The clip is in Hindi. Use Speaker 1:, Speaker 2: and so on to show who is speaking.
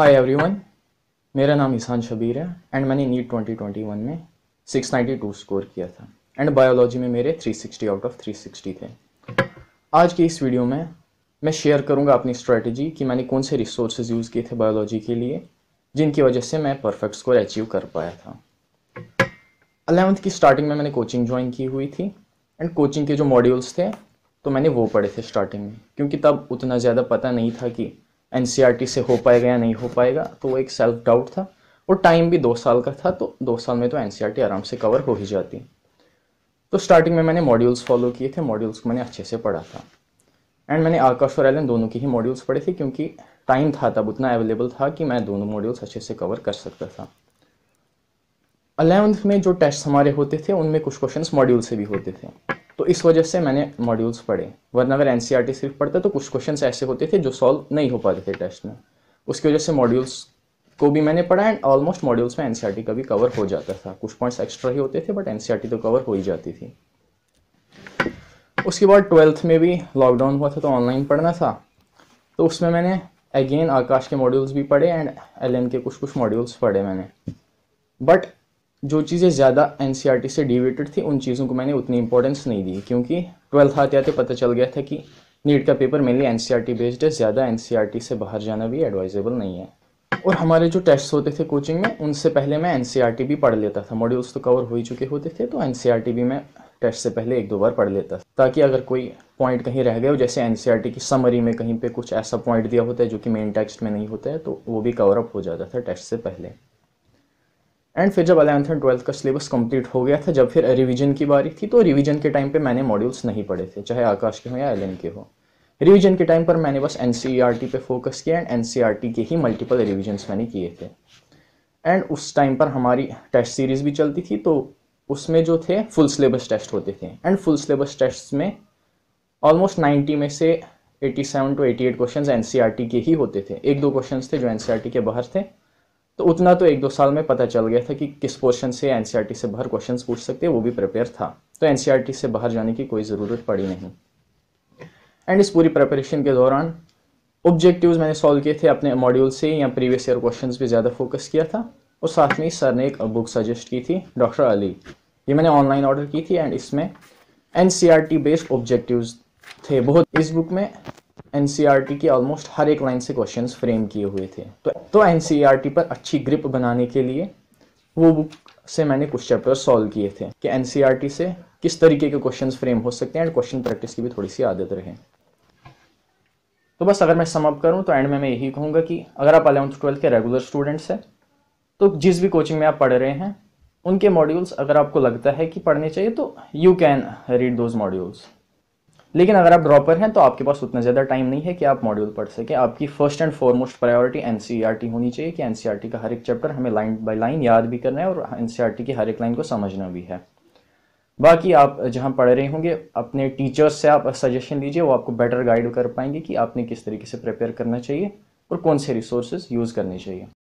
Speaker 1: हाय एवरीवन मेरा नाम ईशान शबीर है एंड मैंने नीट 2021 में 692 स्कोर किया था एंड बायोलॉजी में मेरे 360 आउट ऑफ 360 थे आज की इस वीडियो में मैं शेयर करूंगा अपनी स्ट्रेटजी कि मैंने कौन से रिसोर्सेज यूज़ किए थे बायोलॉजी के लिए जिनकी वजह से मैं परफेक्ट स्कोर अचीव कर पाया था अलेवंथ की स्टार्टिंग में मैंने कोचिंग ज्वाइन की हुई थी एंड कोचिंग के जो मॉड्यूल्स थे तो मैंने वो पढ़े थे स्टार्टिंग में क्योंकि तब उतना ज़्यादा पता नहीं था कि एन e से हो पाएगा या नहीं हो पाएगा तो वो एक सेल्फ डाउट था और टाइम भी दो साल का था तो दो साल में तो एन e आराम से कवर हो ही जाती तो स्टार्टिंग में मैंने मॉड्यूल्स फॉलो किए थे मॉड्यूल्स को मैंने अच्छे से पढ़ा था एंड मैंने आकाश और एलन दोनों के ही मॉड्यूल्स पढ़े थे क्योंकि टाइम था तब उतना अवेलेबल था कि मैं दोनों मॉड्यूल्स अच्छे से कवर कर सकता था अलेवंथ में जो टेस्ट हमारे होते थे उनमें कुछ क्वेश्चंस मॉड्यूल से भी होते थे तो इस वजह से मैंने मॉड्यूल्स पढ़े वरना अगर एन e सिर्फ पढ़ता तो कुछ क्वेश्चन ऐसे होते थे जो सॉल्व नहीं हो पाते थे टेस्ट में उसकी वजह से मॉड्यूल्स को भी मैंने पढ़ा एंड ऑलमोस्ट मॉड्यूल्स में एन e का भी कवर हो जाता था कुछ पॉइंट्स एक्स्ट्रा ही होते थे बट एन e तो कवर हो ही जाती थी उसके बाद ट्वेल्थ में भी लॉकडाउन हुआ था तो ऑनलाइन पढ़ना था तो उसमें मैंने अगेन आकाश के मॉड्यूल्स भी पढ़े एंड एल के कुछ कुछ मॉड्यूल्स पढ़े मैंने बट जो चीज़ें ज़्यादा एन e से डिवेटेड थी उन चीज़ों को मैंने उतनी इंपॉर्टेंस नहीं दी क्योंकि ट्वेल्थ आते आते पता चल गया था कि नीट का पेपर मेनली एन बेस्ड है ज़्यादा एन e से बाहर जाना भी एडवाइजेबल नहीं है और हमारे जो टेस्ट होते थे कोचिंग में उनसे पहले मैं एन e भी पढ़ लेता था मॉड्यूल्स तो कवर हो ही चुके होते थे तो एन भी मैं टेस्ट से पहले एक दो बार पढ़ लेता था ताकि अगर कोई पॉइंट कहीं रह गया हो जैसे एन की समरी में कहीं पे कुछ ऐसा पॉइंट दिया होता है जो कि मेन टेक्स्ट में नहीं होता है तो वो भी कवर अप हो जाता था टेस्ट से पहले एंड फिर जब अलेवंथ एंड ट्वेल्थ का सिलेबस कंप्लीट हो गया था जब फिर रिवीजन की बारी थी तो रिवीजन के टाइम पे मैंने मॉड्यूल्स नहीं पढ़े थे चाहे आकाश के हो या एल के हो रिवीजन के टाइम पर मैंने बस एन e पे फोकस किया एंड एन e के ही मल्टीपल रिविजन्स मैंने किए थे एंड उस टाइम पर हमारी टेस्ट सीरीज़ भी चलती थी तो उसमें जो थे फुल सिलेबस टेस्ट होते थे एंड फुल सिलेबस टेस्ट में ऑलमोस्ट नाइन्टी में से eighty seven to eighty eight question N के ही होते थे एक दो क्वेश्चन थे जो एन e के बाहर थे तो उतना तो एक दो साल में पता चल गया था कि किस पोर्शन से एन e से बाहर क्वेश्चन पूछ सकते वो भी प्रिपेयर था तो एन e से बाहर जाने की कोई ज़रूरत पड़ी नहीं एंड इस पूरी प्रिपरेशन के दौरान ऑब्जेक्टिव्स मैंने सॉल्व किए थे अपने मॉड्यूल से या प्रीवियस ईयर क्वेश्चंस पे ज़्यादा फोकस किया था और साथ में सर ने एक बुक सजेस्ट की थी डॉक्टर अली ये मैंने ऑनलाइन ऑर्डर की थी एंड इसमें एन बेस्ड ऑब्जेक्टिव्स थे बहुत इस बुक में एन e की ऑलमोस्ट हर एक लाइन से क्वेश्चन फ्रेम किए हुए थे तो तो एन e पर अच्छी ग्रिप बनाने के लिए वो बुक से मैंने कुछ चैप्टर सॉल्व किए थे कि एन e से किस तरीके के क्वेश्चन फ्रेम हो सकते हैं एंड क्वेश्चन प्रैक्टिस की भी थोड़ी सी आदत रहे तो बस अगर मैं समअप करूं तो एंड में मैं यही कहूंगा कि अगर आप अलेवंथ ट्वेल्थ के रेगुलर स्टूडेंट्स हैं तो जिस भी कोचिंग में आप पढ़ रहे हैं उनके मॉड्यूल्स अगर आपको लगता है कि पढ़ने चाहिए तो you can read those modules लेकिन अगर आप ड्रॉपर हैं तो आपके पास उतना ज़्यादा टाइम नहीं है कि आप मॉड्यूल पढ़ सकें आपकी first and foremost priority N होनी चाहिए कि एन e का हर एक चैप्टर हमें लाइन बाय लाइन याद भी करना है और एन e की हर एक लाइन को समझना भी है बाकी आप जहाँ पढ़ रहे होंगे अपने टीचर्स से आप सजेशन लीजिए वो आपको बेटर गाइड कर पाएंगे कि आपने किस तरीके से प्रिपेयर करना चाहिए और कौन से रिसोर्सेज यूज़ करने चाहिए